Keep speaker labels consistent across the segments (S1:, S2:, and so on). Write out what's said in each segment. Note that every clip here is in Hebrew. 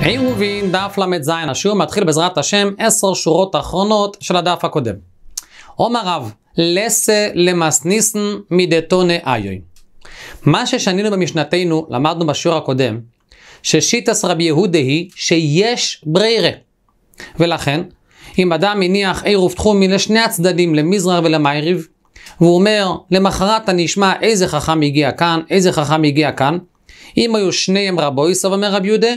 S1: היי רובין, דף ל"ז, השיעור מתחיל בעזרת השם עשר שורות אחרונות של הדף הקודם. עומר רב, לסה למסניסן מדתונה איוי. מה ששנינו במשנתנו, למדנו בשיעור הקודם, ששיטס רבי יהודה היא שיש ברירה. ולכן, אם אדם מניח עירוב תחומי לשני הצדדים, למזרח ולמייריב, והוא אומר, למחרת אני אשמע איזה חכם הגיע כאן, איזה חכם הגיע כאן, אם היו שניהם רבו יסב אומר רבי יהודה,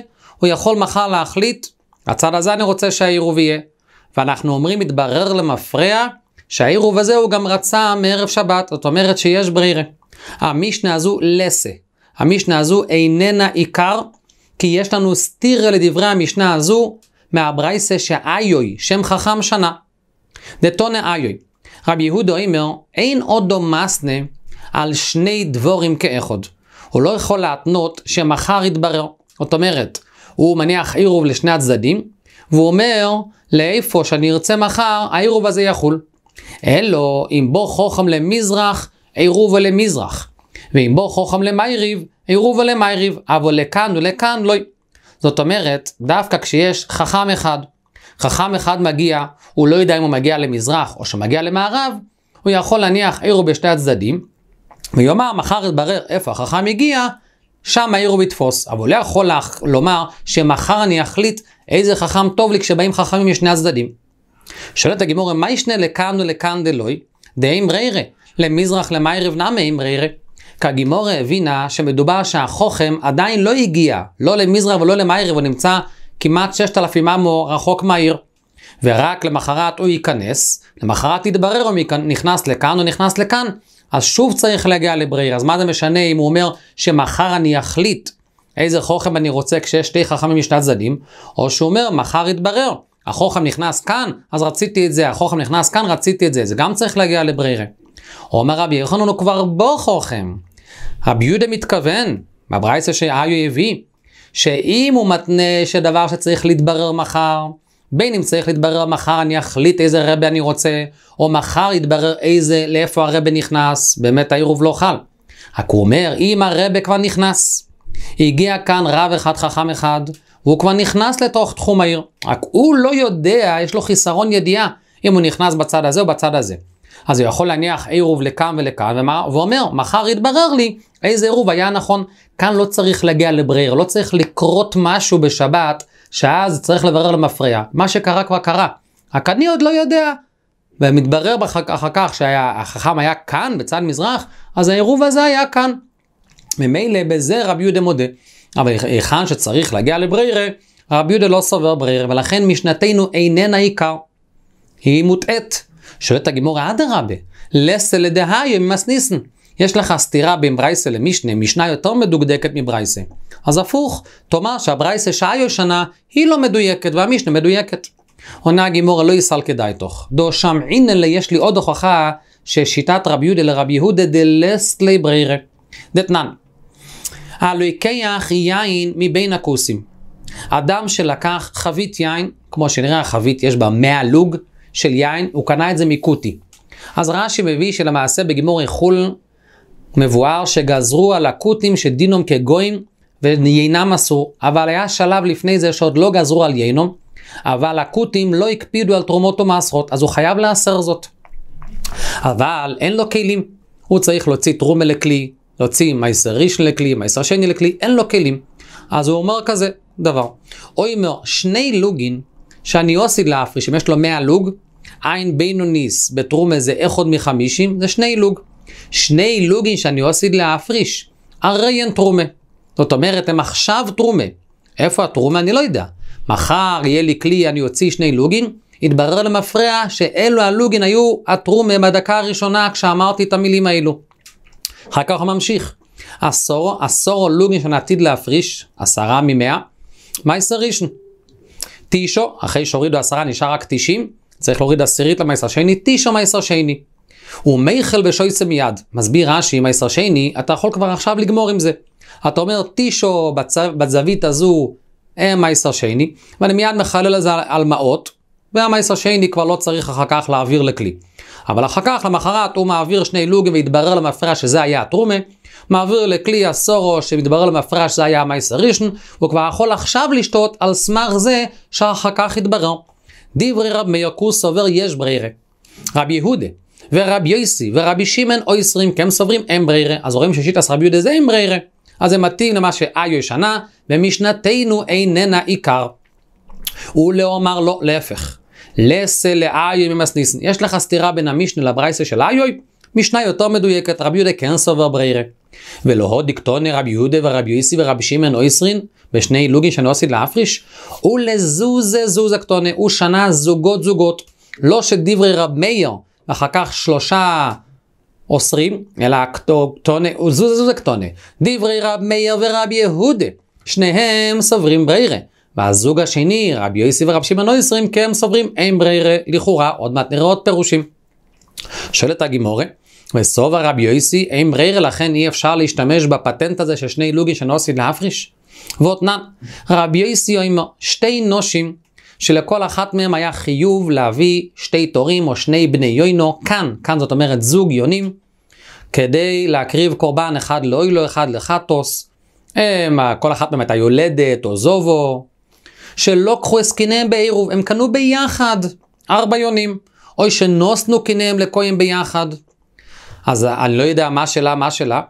S1: הוא יכול מחר להחליט, הצד הזה אני רוצה שהעירוב יהיה. ואנחנו אומרים, מתברר למפרע, שהעירוב הזה הוא גם רצה מערב שבת, זאת אומרת שיש ברירה. המשנה הזו לסה. המשנה הזו איננה עיקר, כי יש לנו סתירה לדברי המשנה הזו מהברייסה שאיוי, שם חכם שנה. דתונה איוי. רבי יהודה אומר, אין עוד דומסנה על שני דבורים כאחד. הוא לא יכול להתנות שמחר יתברר. זאת אומרת, הוא מניח עירוב לשני הצדדים, והוא אומר לאיפה שאני ארצה מחר, העירוב הזה יחול. אלו אם בור חוכם למזרח, עירוב למזרח. ואם בור חוכם למייריב, עירוב למייריב, אבל לכאן ולכאן לא. זאת אומרת, דווקא כשיש חכם אחד, חכם אחד מגיע, הוא לא יודע אם הוא מגיע למזרח או שמגיע למערב, הוא יכול להניח עירוב בשני הצדדים, ויאמר מחר יתברר איפה החכם הגיע, שם מהיר הוא יתפוס, אבל לא יכול לומר שמחר אני אחליט איזה חכם טוב לי כשבאים חכמים משני הצדדים. שואלת הגימורה, מה ישנה לכאן ולכאן דלוי? דאם ריירה, למזרח למיירב נמי אם ריירה. כי הגימורה הבינה שמדובר שהחוכם עדיין לא הגיע, לא למזרח ולא למיירב, הוא נמצא כמעט 6,000 אמו רחוק מהעיר. ורק למחרת הוא ייכנס, למחרת יתברר אם נכנס לכאן או נכנס לכאן, אז שוב צריך להגיע לברירה. אז מה זה משנה אם הוא אומר שמחר אני אחליט איזה חוכם אני רוצה כשיש שתי חכמים משני הצדדים, או שהוא אומר מחר יתברר. החוכם נכנס כאן, אז רציתי את זה, החוכם נכנס כאן, רציתי את זה. זה גם צריך להגיע לברירה. אומר רבי יוחנן הוא כבר בו חוכם. רבי יהודה מתכוון, בברייסה שאיו הביא, שאם הוא מתנה שדבר שצריך להתברר מחר, בין אם צריך להתברר מחר אני אחליט איזה רבה אני רוצה, או מחר יתברר איזה, לאיפה הרבה נכנס, באמת העירוב לא חל. רק הוא אומר, אם הרבה כבר נכנס. הגיע כאן רב אחד, חכם אחד, והוא כבר נכנס לתוך תחום העיר. רק הוא לא יודע, יש לו חיסרון ידיעה, אם הוא נכנס בצד הזה או בצד הזה. אז הוא יכול להניח עירוב לכאן ולכאן, ומה, ואומר, מחר יתברר לי איזה עירוב היה נכון. כאן לא צריך להגיע לברר, לא צריך לקרות משהו בשבת שאז צריך לברר למפריע. מה שקרה כבר קרה. רק אני עוד לא יודע. ומתברר בח... אחר כך שהחכם היה כאן, בצד מזרח, אז העירוב הזה היה כאן. ממילא בזה רבי יהודה מודה. אבל היכן שצריך להגיע לבריירה, רבי יהודה לא סובר בריירה, ולכן משנתנו איננה עיקר. היא מוטעית. שואלת הגימור אדרבה, לסל לדהיו ממסניסן. יש לך סתירה בין ברייסה למשנה, משנה יותר מדוקדקת מברייסה. אז הפוך, תאמר שהברייסה שעה ישנה היא לא מדויקת והמשנה מדויקת. עונה הגימורה לא יסל כדאי תוך. דו שם עינלה יש לי עוד הוכחה ששיטת רבי יהודה לרבי יהודה דלסטלי בריירה. דתנן. הלוי הלוקח יין מבין הכוסים. אדם שלקח חבית יין, כמו שנראה החבית יש בה 100 לוג של יין, הוא קנה את זה מקוטי. אז רש"י מביא שלמעשה בגימור איחול מבואר שגזרו על הכותים שדינום כגויים ויינם אסור, אבל היה שלב לפני זה שעוד לא גזרו על יינום, אבל הכותים לא הקפידו על תרומות או מעשרות, אז הוא חייב לאסר זאת. אבל אין לו כלים, הוא צריך להוציא תרומה לכלי, להוציא מייסר ראשון לכלי, מייסר שני לכלי, אין לו כלים. אז הוא אומר כזה דבר, אוי מר, שני לוגין שאני עושה להפריש, אם יש לו 100 לוג, עין בינוניס בתרומה זה אחד מחמישים, זה שני לוג. שני לוגים שאני עושה להפריש, הרי הן תרומה. זאת אומרת, הם עכשיו תרומה. איפה התרומה? אני לא יודע. מחר יהיה לי כלי, אני אוציא שני לוגים. התברר למפרע שאלו הלוגים היו התרומה בדקה הראשונה כשאמרתי את המילים האלו. אחר כך הוא ממשיך. עשור, עשור לוגים שאני עתיד להפריש, עשרה ממאה, מייסר ראשון. תשעו, אחרי שהורידו עשרה נשאר רק תשעים, צריך להוריד עשירית למייסר שני, תשעו מייסר שני. הוא מייחל בשויצה מיד. מסביר רש"י, עם הישר שני, אתה יכול כבר עכשיו לגמור עם זה. אתה אומר, טישו בצו, בזווית הזו, המייסר שני, ואני מיד מחלל על זה על מעות, והמייסר שני כבר לא צריך אחר כך להעביר לכלי. אבל אחר כך, למחרת, הוא מעביר שני לוגים והתברר למפרע שזה היה הטרומה, מעביר לכלי הסורו שמתברר למפרע שזה היה המייסר ראשון, הוא כבר יכול עכשיו לשתות על סמך זה שאחר כך התברר. דברי רב מאיר קוס סובר יש ברירה. רב יהודה, ורבי יוסי ורבי שמען או אויסרים, כי הם סוברים אין ברירה. אז רואים ששיטס רבי יהודה זה אין ברירה. אז זה מתאים למה שאיו ישנה, ומשנתנו איננה עיקר. ולאומר לו להפך. לסה לאיו ממסניסן. יש לך סתירה בין המשנה לברייסה של איו, משנה יותר מדויקת, רבי יהודה כן סובר בריירה. ולא הוד דיקטוני רבי יהודה ורבי יוסי ורבי שמען או אויסרין, בשני לוגים שאני עושה להפריש, ולזוזה זוזה קטונה, הוא שנה זוגות זוגות. לא שדברי רב מאיר אחר כך שלושה אוסרים, אלא קטונה, זוז קטונה, דברי רב מאיר ורב יהודה, שניהם סוברים ברירה. והזוג השני, רבי יוסי ורב שמעון אוסרים, כי כן הם סוברים אין ברירה, לכאורה, עוד מעט נראה עוד פירושים. שואלת הגימורה, וסובה רבי יוסי, אין ברירה, לכן אי אפשר להשתמש בפטנט הזה של שני לוגים שנוסעים להפריש? ואותנן, רבי יוסי אומר, שתי נושים שלכל אחת מהם היה חיוב להביא שתי תורים או שני בני יוינו, כאן, כאן זאת אומרת זוג יונים, כדי להקריב קורבן אחד לאוילו, אחד לחטוס. הם, כל אחת מהם הייתה יולדת או זובו, שלא קחו הסכיניהם בעירוב, הם קנו ביחד ארבע יונים, אוי שנוסנו קיניהם לכהן ביחד. אז אני לא יודע מה שלה, מה שלה.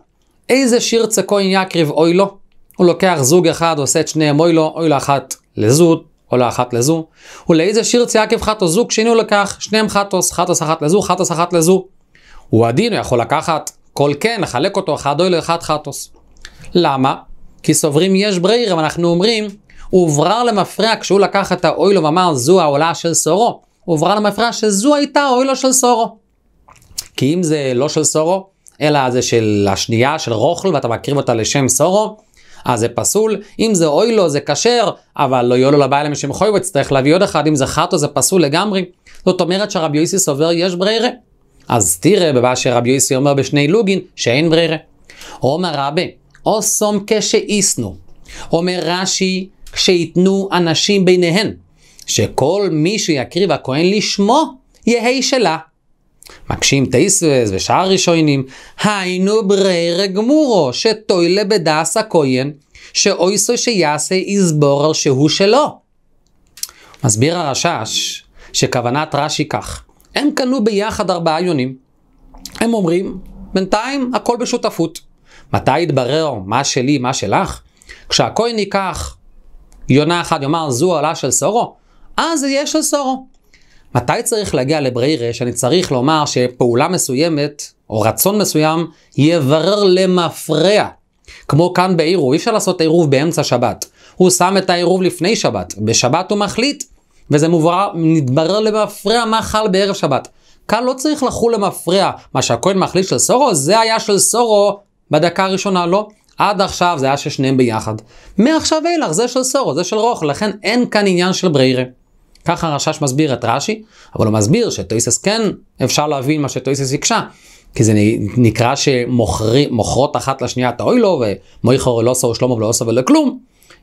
S1: איזה שיר צקוין יקריב אוילו? הוא לוקח זוג אחד, עושה את שניהם אוילו, אוילו אחת לזות, עולה לא אחת לזו, ולאיזה שיר צייקב חטוס זו כשהנה לכך שניהם חטוס, חטוס אחת לזו, חטוס אחת לזו. הוא עדין, הוא יכול לקחת כל כן, לחלק אותו אחד אוי לאחד חטוס. למה? כי סוברים יש אבל אנחנו אומרים, הוא הוברר למפרע כשהוא לקח את האוילו ואמר זו העולה של סורו. הוא הוברר למפרע שזו הייתה האוילו של סורו. כי אם זה לא של סורו, אלא זה של השנייה, של רוכל, ואתה מקריב אותה לשם סורו, אז אה, זה פסול. אם זה אוי לו, זה כשר, אבל לא יהיו לו לבעל המשם חויבו, יצטרך להביא עוד אחד, אם זה חטו זה פסול לגמרי. זאת אומרת שרבי יוסי סובר יש ברירה. אז תראה במה שרבי יוסי אומר בשני לוגין, שאין ברירה. אומר רבי, או סום כשאיסנו. אומר רש"י, כשיתנו אנשים ביניהן, שכל מי שיקריב הכהן לשמו, יהי שלה. מקשים תייסבז ושאר ראשונים, היינו ברירה גמורו, שטוילה בדס הכויין, שאויסו שיעשה יסבור על שהוא שלו. מסביר הרשש שכוונת רש"י כך, הם קנו ביחד ארבעה יונים. הם אומרים, בינתיים הכל בשותפות. מתי יתברר מה שלי, מה שלך? כשהכהן ייקח יונה אחת, יאמר זו עלה של סורו, אז זה יהיה של סורו. מתי צריך להגיע לבריירה שאני צריך לומר שפעולה מסוימת או רצון מסוים יברר למפרע? כמו כאן בעירוב, אי אפשר לעשות עירוב באמצע שבת. הוא שם את העירוב לפני שבת, בשבת הוא מחליט, וזה מובר, מתברר למפרע מה חל בערב שבת. כאן לא צריך לחול למפרע, מה שהכהן מחליט של סורו, זה היה של סורו בדקה הראשונה, לא. עד עכשיו זה היה של שניהם ביחד. מעכשיו ואילך זה של סורו, זה של רוח, לכן אין כאן עניין של ברירה. ככה הרשש מסביר את רש"י, אבל הוא מסביר שטויסס כן אפשר להבין מה שטויסס הקשה. כי זה נקרא שמוכרות אחת לשנייה את האוילו, ומויכו אלוסו לא ושלמה לא עושה ולכלום.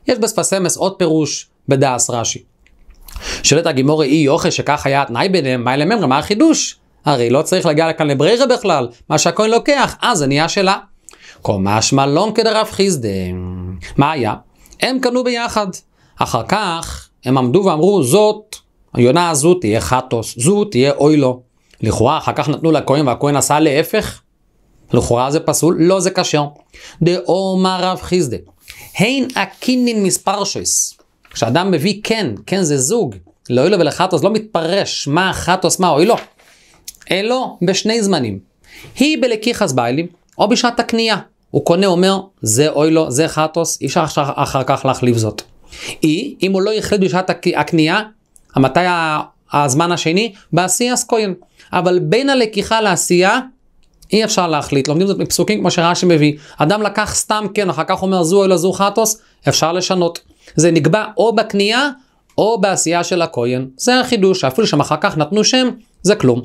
S1: יש בספסמס עוד פירוש בדעס רש"י. שואלת הגימורי אי יוכי שכך היה התנאי ביניהם, מה אלה מה החידוש? הרי לא צריך להגיע לכאן לברירה בכלל, מה שהכהן לוקח, אז אה, זה נהיה שלה. קומש מלון כדרב חיסדה. מה היה? הם קנו ביחד. אחר כך הם עמדו ואמרו, זאת, היונה הזו תהיה חטוס, זו תהיה אוי לו. לכאורה, אחר כך נתנו לכהן והכהן עשה להפך. לכאורה זה פסול, לא זה כשר. דאומר רב חיסדה, הן אקינין מספר שויס. כשאדם מביא כן, כן זה זוג, לאוי לו ולחטוס לא מתפרש מה חטוס, מה אוי לו. אלו בשני זמנים. היא בלקיחס ביילים, או בשעת הקנייה. הוא קונה, אומר, זה אוי לו, זה חטוס, אי אפשר אחר כך להחליף זאת. היא, אם הוא לא החליט בשעת הקנייה, מתי הזמן השני? בעשייה סקוין. אבל בין הלקיחה לעשייה, אי אפשר להחליט. לומדים זאת מפסוקים כמו שרש"י מביא. אדם לקח סתם כן, אחר כך אומר זו אלא זו חטוס, אפשר לשנות. זה נקבע או בקנייה או בעשייה של הכהן. זה החידוש, אפילו שם אחר כך נתנו שם, זה כלום.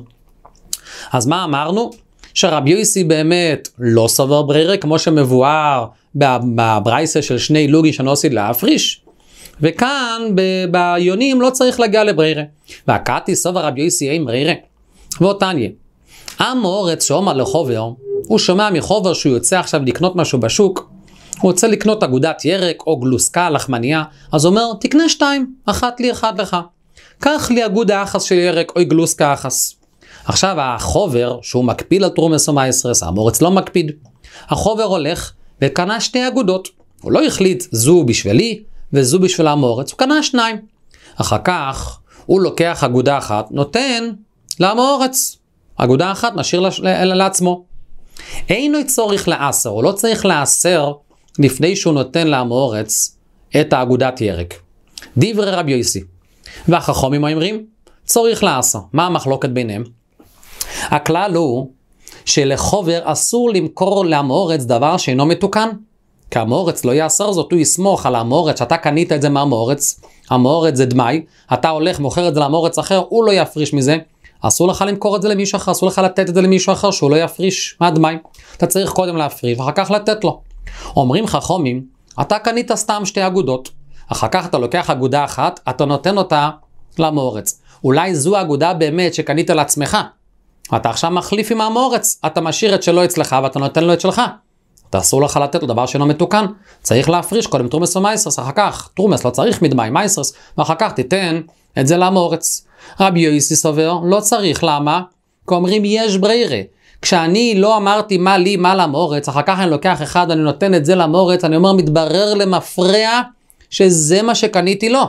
S1: אז מה אמרנו? שרבי יוסי באמת לא סובר ברירה, כמו שמבואר בברייסה של שני לוגי שנוסי להפריש. וכאן ביונים לא צריך להגיע לבריירה. והקאתי סובה רבי יוסי אין ברירה. ואותניה, עם אורץ שאומר לחובר, הוא שומע מחובר שהוא יוצא עכשיו לקנות משהו בשוק, הוא רוצה לקנות אגודת ירק או גלוסקה, לחמניה, אז הוא אומר, תקנה שתיים, אחת לי, אחת לך. קח לי אגוד האחס של ירק, או גלוסקה אחס. עכשיו החובר, שהוא מקפיד על תרומס או ומאייסרס, המורץ לא מקפיד. החובר הולך וקנה שתי אגודות. הוא לא החליט, זו בשבילי וזו בשביל המורץ, הוא קנה שניים. אחר כך הוא לוקח אגודה אחת, נותן למורץ. אגודה אחת משאיר לעצמו. אינו צורך לעשר, הוא לא צריך לעשר לפני שהוא נותן לעמורץ את האגודת ירק. דברי רבי יוסי. והחכומים אומרים, צורך לעשר. מה המחלוקת ביניהם? הכלל הוא שלחובר אסור למכור לעמורץ דבר שאינו מתוקן. כי המורץ לא יאסר זאת, הוא יסמוך על המורץ, שאתה קנית את זה מהמורץ, המורץ זה דמאי, אתה הולך, מוכר את זה למורץ אחר, הוא לא יפריש מזה. אסור לך למכור את זה למישהו אחר, אסור לך לתת את זה למישהו אחר, שהוא לא יפריש מהדמאי. אתה צריך קודם להפריש, ואחר כך לתת לו. אומרים חכומים, אתה קנית סתם שתי אגודות, אחר כך אתה לוקח אגודה אחת, אתה נותן אותה למורץ. אולי זו האגודה באמת שקנית לעצמך. אתה עכשיו מחליף עם המורץ, אתה משאיר את שלו אצלך ואתה נותן לו את שלך. אתה אסור לך לתת לו דבר שאינו מתוקן. צריך להפריש קודם טרומס ומייסרס, אחר כך טרומס לא צריך מדמי מייסרס, ואחר כך תיתן את זה למורץ. רבי יויסי סובר, לא צריך, למה? כי אומרים יש ברירה. כשאני לא אמרתי מה לי, מה למורץ, אחר כך אני לוקח אחד, אני נותן את זה למורץ, אני אומר, מתברר למפרע שזה מה שקניתי לו.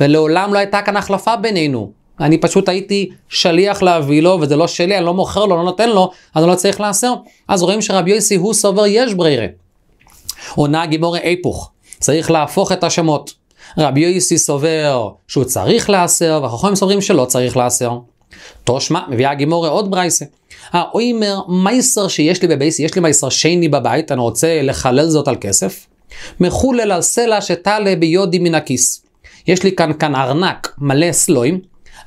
S1: ולעולם לא הייתה כאן החלפה בינינו. אני פשוט הייתי שליח להביא לו, וזה לא שלי, אני לא מוכר לו, לא נותן לו, אז אני לא צריך לעשר. אז רואים שרבי יוסי הוא סובר יש ברירה. עונה גיבורי איפוך, צריך להפוך את השמות. רבי יוסי סובר שהוא צריך לעשר, והחכמים סוברים שלא צריך לעשר. תושמע, מביאה הגימורה עוד ברייסה. האוימר מייסר שיש לי בבייס, יש לי מייסר שני בבית, אני רוצה לחלל זאת על כסף. מחולל על סלע שטלה ביודי מן הכיס. יש לי כאן כאן ארנק מלא סלויים,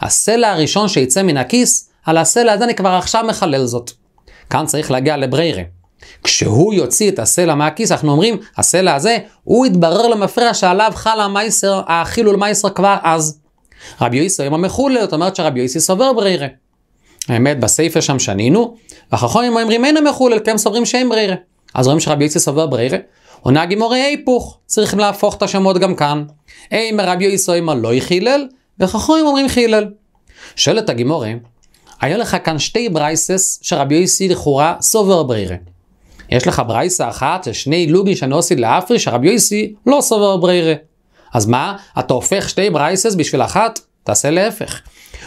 S1: הסלע הראשון שיצא מן הכיס, על הסלע הזה אני כבר עכשיו מחלל זאת. כאן צריך להגיע לבריירה. כשהוא יוציא את הסלע מהכיס, אנחנו אומרים, הסלע הזה, הוא יתברר למפרע שעליו חל המייסר, החילול מייסר כבר אז. רבי יוסי עם המחולה, זאת אומרת שרבי יוסי סובר בריירה. האמת, בסייפה שם שנינו, והחכמים אומרים, אין המחולל, כי הם סוברים שאין בריירה. אז רואים שרבי יוסי סובר בריירה, עונה גימורי היפוך, צריכים להפוך את השמות גם כאן. אימא רבי יוסי אימא לא יחילל, וחכמים אומרים חילל. שואלת הגימורי, היו לך כאן שתי ברייסס שרבי יוסי לכאורה סובר ברירה. יש לך ברייסה אחת ששני לוגי שנוסי לאפרי שרבי יוסי לא סובר ברירה. אז מה, אתה הופך שתי ברייסס בשביל אחת? תעשה להפך.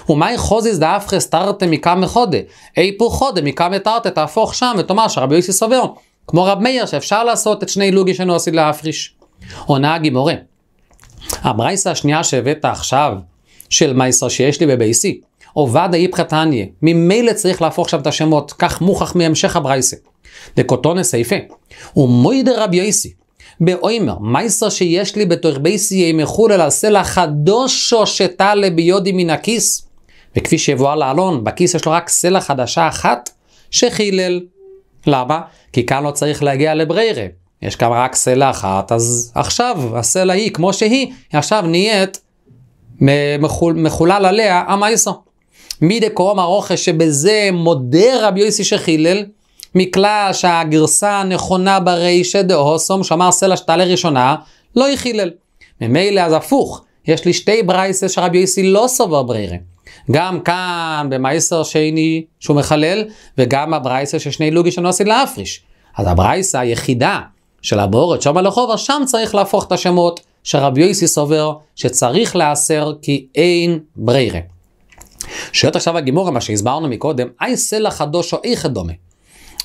S1: ומאי חוזיס דאפכס תרתי מכם מחודה, אי פור חודה מכם תרתי תהפוך שם ותאמר שרבי יוסי סובר. כמו רב מאיר שאפשר לעשות את שני לוגי שנוסי לאפריש. עונה הגימורה. הברייסה השנייה שהבאת עכשיו, של מייסר שיש לי בבייסי. עובד איפכא תניא, ממילא צריך להפוך שם את השמות, כך מוכח מהמשך הברייסה. דקוטונה סייפה, ומוידר רבי יסי, באוימר, מייסר שיש לי בתוך בייסי ימחול אל הסלע חדושו שתעלה ביודי מן הכיס. וכפי שיבואה לאלון, בכיס יש לו רק סלע חדשה אחת שחילל. למה? כי כאן לא צריך להגיע לבריירה. יש כאן רק סלע אחת, אז עכשיו הסלע היא כמו שהיא, עכשיו נהיית מחול, מחולל עליה אמה איסו. מידי קורם הרוכש שבזה מודה רבי יוסי שחילל, מכלל שהגרסה הנכונה ברישא דאוסום, שאמר סלע שתעלה ראשונה, לא יחילל. ממילא אז הפוך, יש לי שתי ברייסס שרבי יוסי לא סובר ברירה. גם כאן במאיסר שני שהוא מחלל, וגם הברייסה שני לוגי שנוסי להפריש. אז הברייסה היחידה של הבורת, שם הלחובר, שם צריך להפוך את השמות. שרבי יוסי סובר שצריך להסר כי אין ברירה. שואלת עכשיו הגימורה, מה שהסברנו מקודם, אי סלע חדוש או אי איכא דומה.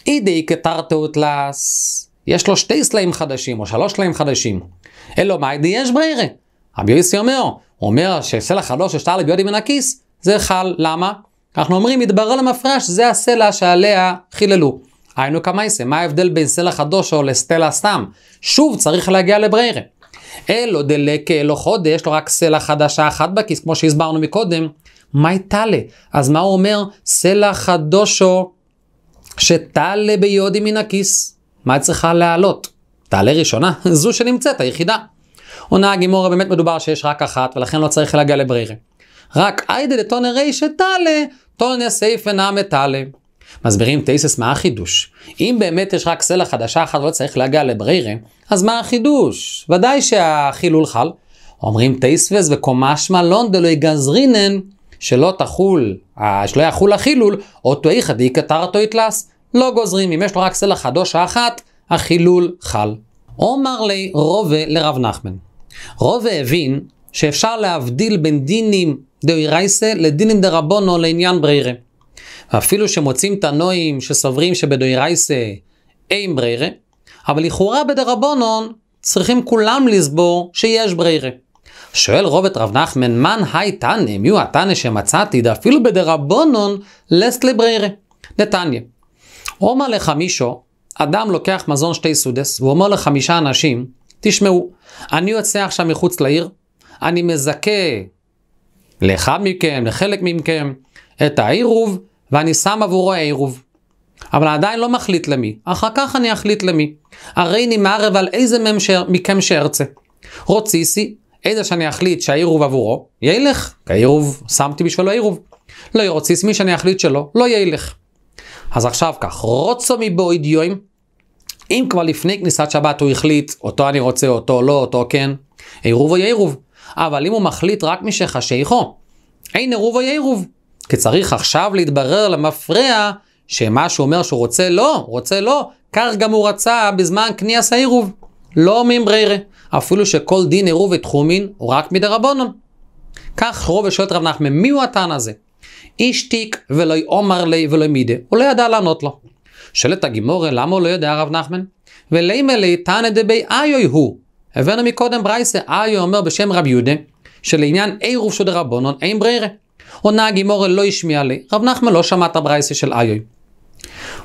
S1: אידי כתרתאות לס, יש לו שתי סלעים חדשים או שלוש סלעים חדשים. אלא מאי די יש ברירה. רבי יוסי אומר, הוא אומר שסלע חדוש ששתה לביודי מן הכיס, זה חל, למה? אנחנו אומרים, התברר למפרש, זה הסלע שעליה חיללו. היינו כמייסה, מה ההבדל בין סלע חדוש או לסטלה סתם? שוב צריך להגיע לבריירה. אין לו דלק, לא חודש, לא רק סלע חדשה אחת בכיס, כמו שהסברנו מקודם. מאי טלה? אז מה הוא אומר? סלע חדושו שטלה ביודי מן הכיס. מה היא צריכה להעלות? טלה ראשונה, זו שנמצאת, היחידה. עונה הגימורה, באמת מדובר שיש רק אחת, ולכן לא צריך להגיע לברירה. רק איידה דתונר רי שטלה, טונר סייפנה מטלה. מסבירים טייסס מה החידוש. אם באמת יש רק סלע חדשה אחת ולא צריך להגיע לבריירה, אז מה החידוש? ודאי שהחילול חל. אומרים תייספס וקומשמע לון דלא יגזרינן שלא תחול, אה, שלא יחול החילול, אותו איכא דאיקתר אותו יתלס. לא גוזרים, אם יש לו רק סלע חדושה אחת, החילול חל. אומר לי רובה לרב נחמן. רובה הבין שאפשר להבדיל בין דינים דאוירייסה לדינים דרבונו לעניין ברירה. אפילו שמוצאים תנועים שסוברים שבדוירייסה אין ברירה, אבל לכאורה בדרבונון צריכים כולם לסבור שיש ברירה. שואל רובט רב נחמן, מן היי תנא, מי הוא התנא שמצאתי, דאפילו בדרבונון לסט לברירה. נתניה, אומר לך מישהו, אדם לוקח מזון שתי סודס, אומר לחמישה אנשים, תשמעו, אני יוצא עכשיו מחוץ לעיר, אני מזכה לאחד מכם, לחלק מכם, את העירוב, ואני שם עבורו עירוב. אבל עדיין לא מחליט למי, אחר כך אני אחליט למי. הרי אני מערב על איזה ממשר, מכם שארצה. רוציסי, איזה שאני אחליט שהעירוב עבורו, יילך. כי העירוב, שמתי בשבילו עירוב. לא ירוציס מי שאני אחליט שלא, לא יילך. אז עכשיו כך, רוצו מבויד יוים, אם כבר לפני כניסת שבת הוא החליט, אותו אני רוצה, אותו לא, אותו כן, עירוב או יעירוב. אבל אם הוא מחליט רק משחשיכו, אין עירוב או יעירוב. כי צריך עכשיו להתברר למפרע שמה שהוא אומר שהוא רוצה לא, רוצה לא, כך גם הוא רצה בזמן קניאס העירוב. לא אומרים אפילו שכל דין עירוב ותחומין הוא רק מדרבנון. כך רוב את רב נחמן, מי הוא הטען הזה? איש תיק ולא יאמר לי ולא מידה, הוא לא ידע לענות לו. שואלת הגימורה, למה הוא לא יודע הרב נחמן? ולימלי תנא דבי איוי הוא. הבאנו מקודם ברייסה, איוי אומר בשם רב יהודה, שלעניין עירוב של דרבנון אין ברירה. עונה גימורה לא השמיע לי. רב נחמן לא שמע את הברייסה של איוי.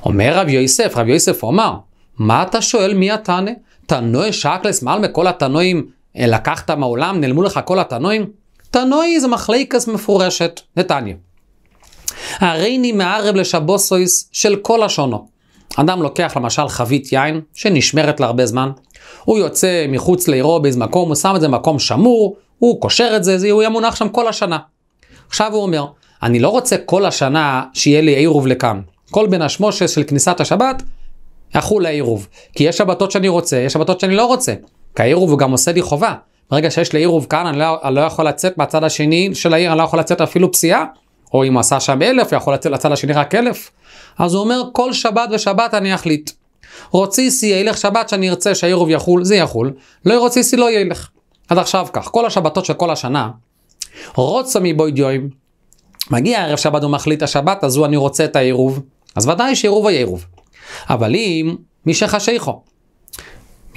S1: אומר רב יוסף, רב יוסף אומר, מה אתה שואל מי התנא? תנוי שקלס מעל מכל התנועים אה, לקחת מהעולם, נעלמו לך כל התנועים? תנוי זה מחלקס מפורשת, נתניה. הריני מערב לשבוסויס של כל השונו. אדם לוקח למשל חבית יין, שנשמרת להרבה זמן, הוא יוצא מחוץ לעירו באיזה מקום, הוא שם את זה במקום שמור, הוא קושר את זה, זה הוא יהיה מונח שם כל השנה. עכשיו הוא אומר, אני לא רוצה כל השנה שיהיה לי עירוב לכאן. כל בן השמושה של כניסת השבת, יחול לעירוב. כי יש שבתות שאני רוצה, יש שבתות שאני לא רוצה. כי העירוב הוא גם עושה לי חובה. ברגע שיש לי עירוב כאן, אני לא, אני לא יכול לצאת מהצד השני של העיר, אני לא יכול לצאת אפילו פסיעה. או אם הוא עשה שם אלף, יכול לצאת לצד השני רק אלף. אז הוא אומר, כל שבת ושבת אני אחליט. רוצי רוציסי ילך שבת שאני ארצה שהעירוב יחול, זה יחול. לא סי, לא ילך. עד עכשיו כך, כל השבתות של כל השנה, רוצה מבויד יוים, מגיע ערב שבת ומחליט השבת אז הוא אני רוצה את העירוב, אז ודאי שעירוב היה עירוב. אבל אם מי שחשיכו,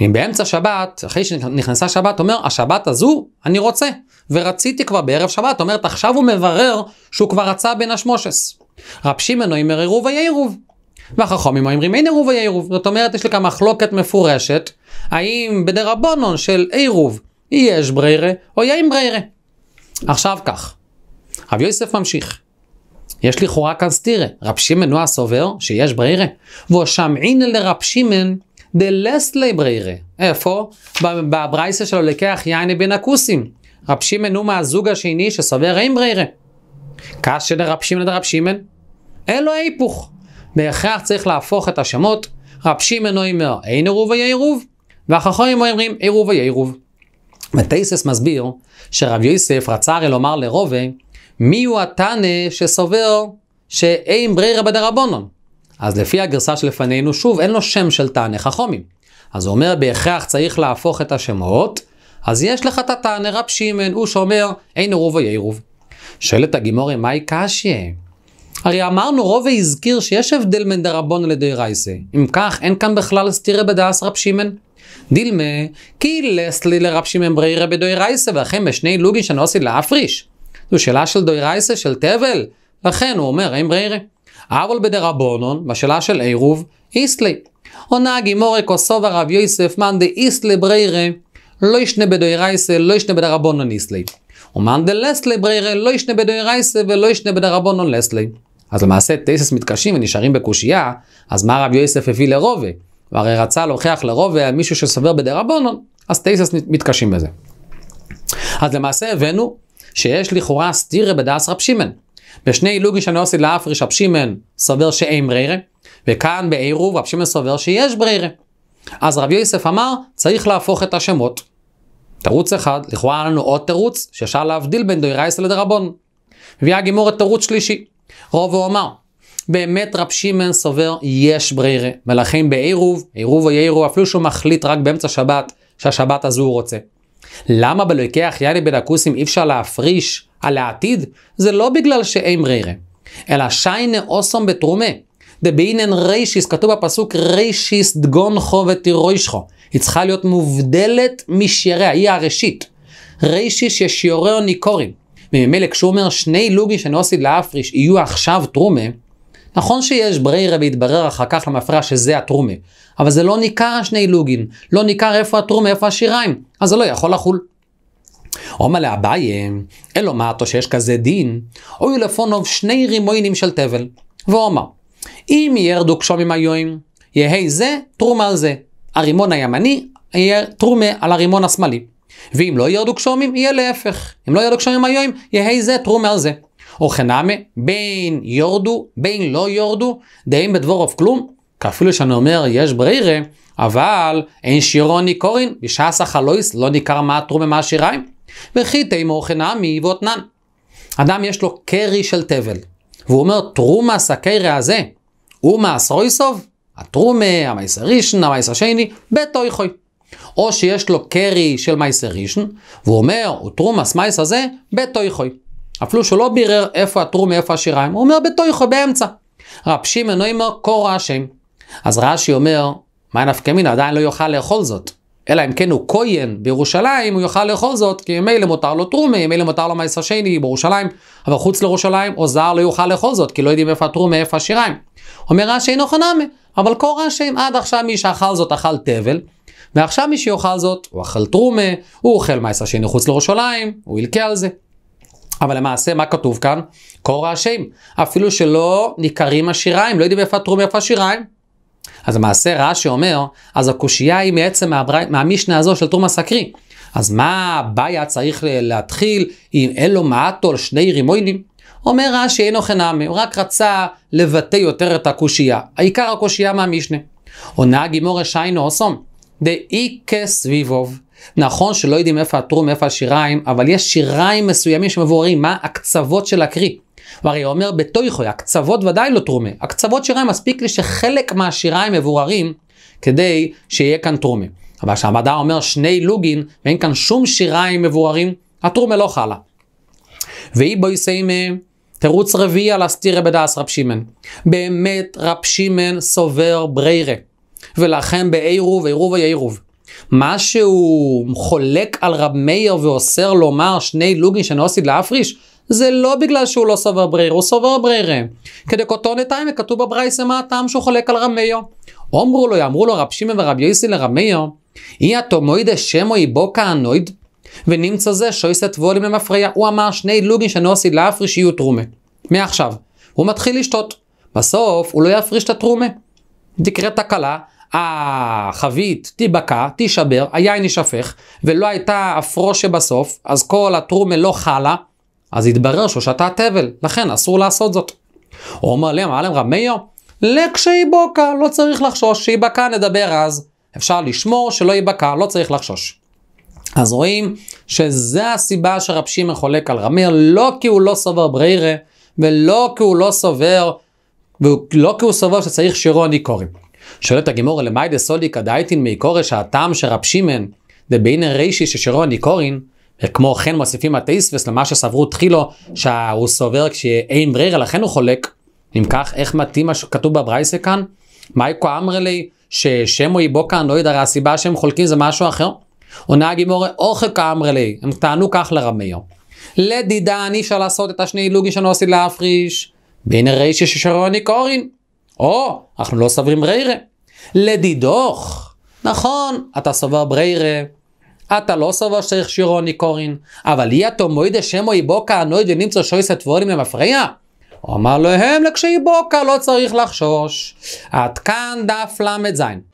S1: אם באמצע שבת, אחרי שנכנסה שבת, אומר, השבת הזו, אני רוצה. ורציתי כבר בערב שבת, אומרת, עכשיו הוא מברר שהוא כבר רצה בין השמושס. רב שמעון אומר, עירוב היה עירוב. והחכמים אומרים, אין עירוב היה עירוב. זאת אומרת, יש לי כאן מחלוקת מפורשת, האם בדרבונון של עירוב יש בריירה או יהיה עם בריירה. עכשיו כך, רבי יוסף ממשיך. יש לכאורה כאן סתירה, רב שמעון הוא הסובר שיש ברירה. ושמעין לרב שמעון דלסלי ברירה. איפה? בברייסה שלו לקח יין בין הכוסים. רב שמעון הוא מהזוג השני שסובר אין ברירה. קשה לרב שמעון לרב שמעון? אין לו היפוך. בהכרח צריך להפוך את השמות. רב שמעון אומר אין עירוב ויהיה עירוב, והחכמים אומרים עירוב ויהיה עירוב. וטייסס מסביר שרב יוסף רצה הרי לומר לרובה, מי הוא התנא שסובר שאין ברירה בדרבנון? אז לפי הגרסה שלפנינו, שוב, אין לו שם של תנא חכומים. אז הוא אומר, בהכרח צריך להפוך את השמות, אז יש לך את התנא רב שמעון, הוא שאומר, אין עירוב או יעירוב. שואלת הגימורי, מהי קשיא? הרי אמרנו, רובה הזכיר שיש הבדל בין דרבנון רייסה. אם כך, אין כאן בכלל סתירה בדאס רב שמעון. דילמה, כי לסלי לרבשי דוי רייסה, ואכן בשני לוגי שנוסי להפריש. זו שאלה של דוי רייסה, של תבל, לכן הוא אומר אין בריירה. אבל בדרבונון, בשאלה של עירוב, איסלי. עונה גימורי כוסובה רב יוסף מאן דה דאיסלי בריירה, לא ישנה בדוי רייסה, לא ישנה בדרבונון איסלי. ומאן דה דלסלי בריירה, לא ישנה בדוי רייסה, ולא ישנה בדרבונון לסלי. אז למעשה טייסס מתקשים ונשארים בקושייה, אז מה רב יוסף הביא לרובה? והרי רצה להוכיח לרוב אה, מישהו שסובר בדרבנון, אז תאיסס מתקשים בזה. אז למעשה הבאנו שיש לכאורה סטירה בדאס רב שמען. בשני לוגי שאני עושה לאפריש רב שמען סובר שאין ברירה, וכאן בעירוב רב שמען סובר שיש ברירה. אז רב יוסף אמר, צריך להפוך את השמות. תירוץ אחד, לכאורה היה לנו עוד תירוץ, שאפשר להבדיל בין דוירייס לדרבון. מביאה גימור את תירוץ שלישי. רובו אמר, באמת רב שמען סובר יש ברירה. ולכן בעירוב, עירוב או יעירוב, אפילו שהוא מחליט רק באמצע שבת, שהשבת הזו הוא רוצה. למה בלוקח אחייני בן הכוסים אי אפשר להפריש על העתיד? זה לא בגלל שאין ברירה, אלא שיינה אוסום בתרומה. דבעינן ריישיס, כתוב בפסוק רישיס דגונחו ותירוישכו. היא צריכה להיות מובדלת משיריה, היא הראשית. ריישיס ישיורהו ניקורים. וממילא כשהוא אומר שני לוגי שנוסי להפריש יהיו עכשיו תרומה, נכון שיש בריירה והתברר אחר כך למפרע שזה הטרומה, אבל זה לא ניכר השני לוגין, לא ניכר איפה הטרומה, איפה השיריים, אז זה לא יכול לחול. אומר לאביי, אלו מעטו שיש כזה דין, אוי לפונוב שני רימוינים של תבל, ואומר, אם ירדו קשום עם היום, יהי זה טרומה על זה, הרימון הימני יהיה טרומה על הרימון השמאלי, ואם לא ירדו קשומים, יהיה להפך, אם לא ירדו קשומים היום, יהי זה טרומה על זה. או חנמה, בין יורדו, בין לא יורדו, בדבור אוף כלום, כאפילו שאני אומר יש ברירה, אבל אין שירוני קורין, בשעה סחלויס לא ניכר מה התרומה השיריים, וכי תימור חנמי ואותנן. אדם יש לו קרי של תבל, והוא אומר תרומה סקרי הזה, אומה רויסוב, התרומה, המייסר רישן, המייסר שני, בתוי חוי. או שיש לו קרי של מייסר רישן, והוא אומר, תרומה סמייס הזה, בתוי חוי. אפילו שהוא לא בירר איפה הטור מאיפה השיריים, הוא אומר בתויכו באמצע. רב שמעון אומר לא קור השם. אז רש"י אומר, מה נפקא מינה, עדיין לא יוכל לאכול זאת. אלא אם כן הוא כהן בירושלים, הוא יוכל לאכול זאת, כי ממילא מותר לו תרומה, ממילא מותר לו מייס השני בירושלים, אבל חוץ לירושלים, או זר לא יוכל לאכול זאת, כי לא יודעים איפה התרומה, איפה השיריים. אומר רש"י אינו חנמי, אבל כה רש"י, עד עכשיו מי שאכל זאת אכל תבל, ועכשיו מי שיאכל זאת, הוא אכל תרומה, הוא אוכל מייס השני חוץ לירושלים, הוא ילקה על זה. אבל למעשה, מה כתוב כאן? קור רעשים. אפילו שלא ניכרים השיריים, לא יודעים איפה התרום, איפה השיריים. אז למעשה רש"י אומר, אז הקושייה היא בעצם מהמשנה הזו של תרומה סקרי. אז מה הבעיה צריך להתחיל אם אין לו מעטו על שני רימוינים? אומר רש"י אינו חנמי, כן הוא רק רצה לבטא יותר את הקושייה. העיקר הקושייה מהמשנה. עונה גימור שיין אוסום, דאי כסביבוב. נכון שלא יודעים איפה הטרום, איפה השיריים, אבל יש שיריים מסוימים שמבוארים, מה הקצוות של הקרי. והרי הוא אומר בתויכוי, הקצוות ודאי לא תרומה. הקצוות שיריים מספיק לי שחלק מהשיריים מבוררים כדי שיהיה כאן תרומה. אבל כשהמדע אומר שני לוגין ואין כאן שום שיריים מבוררים, התרומה לא חלה. ואי בויסיימה תירוץ רביעי על אסתירא בדעס רב שמען. באמת רב שמען סובר בריירה. ולכן בעירוב, עירוב ועירוב. מה שהוא חולק על רב מאיר ואוסר לומר שני לוגין שנוסיד לא להפריש? זה לא בגלל שהוא לא סובר ברירה, הוא סובר ברירה. כדקוטונת תיימה כתוב בברייסה מה הטעם שהוא חולק על רב מאיר. אמרו לו, יאמרו לו רב שמעון ורב יוסי לרב מאיר, אי התומוידה שמו איבו כהנויד, ונמצא זה שויסת וולים למפריע, הוא אמר שני לוגין שנוסיד לא להפריש יהיו תרומה. מעכשיו. הוא מתחיל לשתות. בסוף הוא לא יפריש את התרומה. תקרה תקלה, החבית תיבקע, תישבר, היין יישפך, ולא הייתה אפרו שבסוף, אז כל הטרומה לא חלה, אז התברר שהוא שתה תבל, לכן אסור לעשות זאת. הוא אומר להם, עלם רב מאיר, לכשייבוקע, לא צריך לחשוש, שייבקע נדבר אז. אפשר לשמור שלא ייבקע, לא צריך לחשוש. אז רואים שזה הסיבה שרב שמעון חולק על רב מאיר, לא כי הוא לא סובר בריירה, ולא כי הוא לא סובר, ולא כי הוא סובר שצריך שירון ניקורים. שואלת הגמור, למאי דסוליק מי קורש הטעם שרב שמען דבהינן רישי ששרון עיקורין, וכמו כן מוסיפים התאיספס למה שסברו תחילו, שהוא סובר כשאין ברירה לכן הוא חולק. אם כך, איך מתאים מה שכתוב בברייסה כאן? מייקו לי ששמו יבוא כאן, לא יודע, הרי הסיבה שהם חולקים זה משהו אחר. עונה הגימורה, אוכק לי, הם טענו כך לרמיו. לדידן אי אפשר לעשות את השני הילוגים שנוסי להפריש. והנה רישי ששרוני קורין. או, אנחנו לא סוברים בריירה. לדידוך, נכון, אתה סובר בריירה, אתה לא סובר שצריך שירו קורין, אבל יתום מוידה שמו יבוקה הנויד ונמצא שויסת וולים למפריע. הוא אמר להם לכשיבוקה לא צריך לחשוש. עד כאן דף ל"ז.